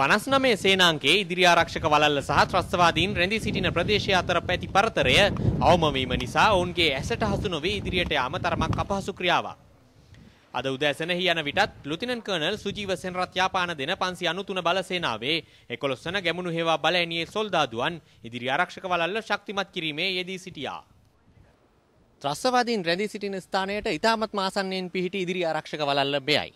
59 සේනාංකයේ ඉදිරි ආරක්ෂක වලල්ල සහ ත්‍රස්තවාදීන් රැඳී සිටින ප්‍රදේශය අතර පැති පරතරය අවම වීම නිසා ඔවුන්ගේ ඇසට හසු නොවේ ඉදිරියට යාම තරමක් අපහසු ක්‍රියාවක්. අද උදෑසනෙහි යන විටත් ලුතිනන්ට් කර්නල් සුජීව සෙනරත් යාපාන දෙන 593 බල සේනාවේ 11 වන ගැමුණු හේවා බලඇණියේ සොල්දාදුවන් ඉදිරි ආරක්ෂක වලල්ල ශක්තිමත් කිරීමේ යෙදී සිටියා. ත්‍රස්තවාදීන් රැඳී සිටින ස්ථානයට ඉතාමත් මාසන්නයෙන් පිහිටි ඉදිරි ආරක්ෂක වලල්ල බෙයයි.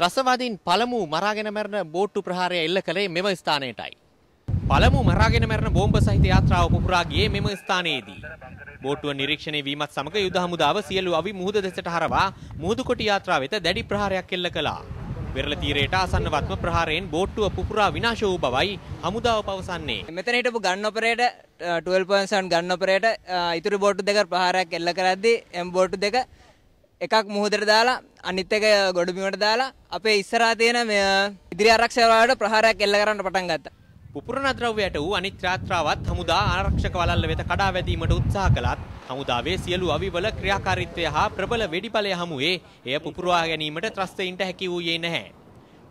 ත්‍රස්වාදීන් පළමු මරාගෙන මැරෙන බෝට්ටු ප්‍රහාරය එල්ල කළේ මෙම ස්ථානයටයි. පළමු මරාගෙන මැරෙන බෝම්බ සහිත යාත්‍රාව පුපුරා ගියේ මෙම ස්ථානයේදී. බෝට්ටුව නිරීක්ෂණය වීමත් සමග යුද හමුදාව සියලු අවි මුහුද දෙසට හරවා මුහුදුකොටි යාත්‍රා වෙත දැඩි ප්‍රහාරයක් එල්ල කළා. වෙරළ තීරයට ආසන්නවත්ම ප්‍රහාරයෙන් බෝට්ටුව පුපුරා විනාශ වූ බවයි හමුදාව පවසන්නේ. මෙතන හිටපු ගන් ඔපරේට 12.7 ගන් ඔපරේට ඉතුරු බෝට්ටු දෙක ප්‍රහාරයක් එල්ල කරද්දී එම් බෝට්ටු දෙක එකක් මුහුදට දාලා අනිත් එක ගොඩබිමට දාලා අපේ ඉස්සරහා තියෙන මේ ඉදිරි ආරක්ෂාවට ප්‍රහාරයක් එල්ල කරන්න පටන් ගත්තා. පුපුරන ද්‍රව්‍යයට වූ අනිත් රාත්‍රාවත් හමුදා ආරක්ෂක වලල්ල වෙත කඩා වැදීමට උත්සාහ කළත් හමුදාවේ සියලු අවිවල ක්‍රියාකාරීත්වය හා ප්‍රබල වෙඩිබලය හමුවේ එය පුපුරවා ගැනීමට ත්‍රස්තයින්ට හැකි වූයේ නැහැ.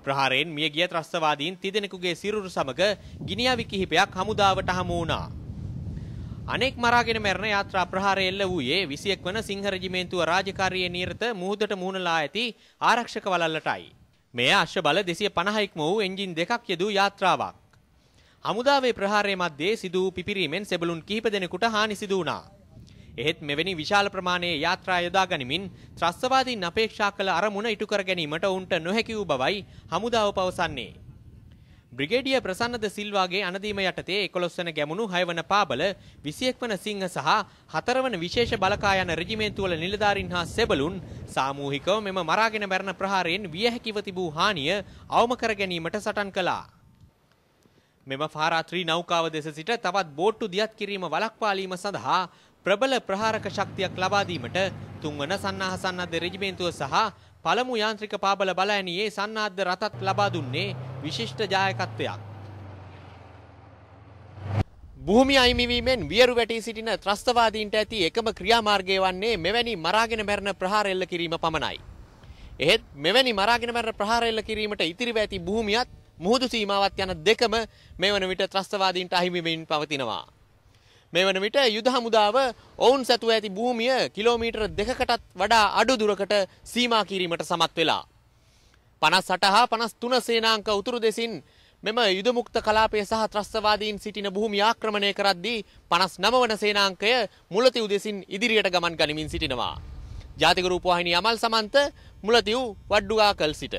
ප්‍රහාරයෙන් මියගිය ත්‍රස්තවාදීන් තිදෙනෙකුගේ සිරුරු සමග ගිනියවි කිහිපයක් හමුදාවට හමු වුණා. අනෙක් මරාගෙන මැරෙන යාත්‍රා ප්‍රහාරය එල්ල වූයේ 21 වන සිංහ රෙජිමේන්තුව රාජකාරියේ නිරත මුහුදට මුහුණලා ඇති ආරක්ෂක වලල්ලටයි. මෙය අශ්ව බල 250ක්ම වූ එන්ජින් දෙකක් යෙදූ යාත්‍රාවක්. හමුදාවේ ප්‍රහාරය මැද්දේ සිදු වූ පිපිරීමෙන් සෙබළුන් කිහිප දෙනෙකුට හානි සිදු වුණා. එහෙත් මෙවැනි විශාල ප්‍රමාණයේ යාත්‍රා යොදා ගනිමින් ත්‍රස්තවාදීන් අපේක්ෂා කළ අරමුණ ඉටු කර ගැනීමට ඔවුන්ට නොහැකි වූ බවයි හමුදාව පවසන්නේ. බ්‍රිගේඩිය ප්‍රසන්නද සිල්වාගේ අනදීම යටතේ 11 වන ගැමුණු 6 වන පාබල 21 වන සිංහ සහ 4 වන විශේෂ බලකා යන රෙජිමේන්තු වල නිලධාරීන් හා සෙබළුන් සාමූහිකව මෙම මරාගෙන මැරෙන ප්‍රහාරයෙන් විය හැකිව තිබූ හානිය අවම කර ගැනීමට සටන් කළා. මෙම පාරාත්‍රී නෞකාව දෙස සිට තවත් බෝට්ටු දියත් කිරීම වළක්වාලීම සඳහා ප්‍රබල ප්‍රහාරක ශක්තියක් ලබා දීමට තුන්වන සන්නාහ සන්නද්ධ රෙජිමේන්තුව සහ පළමු යාන්ත්‍රික පාබල බලඇණියේ සන්නාධ්‍ය රතත් ලබා දුන්නේ විශිෂ්ට ජායකත්වයක්. භූමි අයිමිවීමෙන් වියරු වැටී සිටින ත්‍රස්තවාදීන්ට ඇති එකම ක්‍රියාමාර්ගය වන්නේ මෙවැනි මරාගෙන මැරණ ප්‍රහාර එල්ල කිරීම පමණයි. එහෙත් මෙවැනි මරාගෙන මැරණ ප්‍රහාර එල්ල කිරීමට ඉතිරිව ඇති භූමියත් මුහුදු සීමාවත් යන දෙකම මේ වන විට ත්‍රස්තවාදීන්ට අහිමිවෙමින් පවතිනවා. මේ වන විට යුද හමුදාව ඔවුන් සැතුව ඇති භූමිය කිලෝමීටර් දෙකකටත් වඩා අඩු දුරකට සීමා කිරීමට සමත් වෙලා පනස් සටහා පනස් තුන සේනාංක උතුරු දෙසින් මෙම යුදමුක්ත කලාපය සහ ත්‍රස්තවාදීන් සිටින භූමි ආක්‍රමණය කරද්දී පනස් නමවන සේනාංකය මුලතිව් දෙසින් ඉදිරියට ගමන් ගනිමින් සිටිනවා. ජාතික රූපවාහිනී අමල් සමන්ත මුලතිව් වඩ්ඩුගා කල් සිට.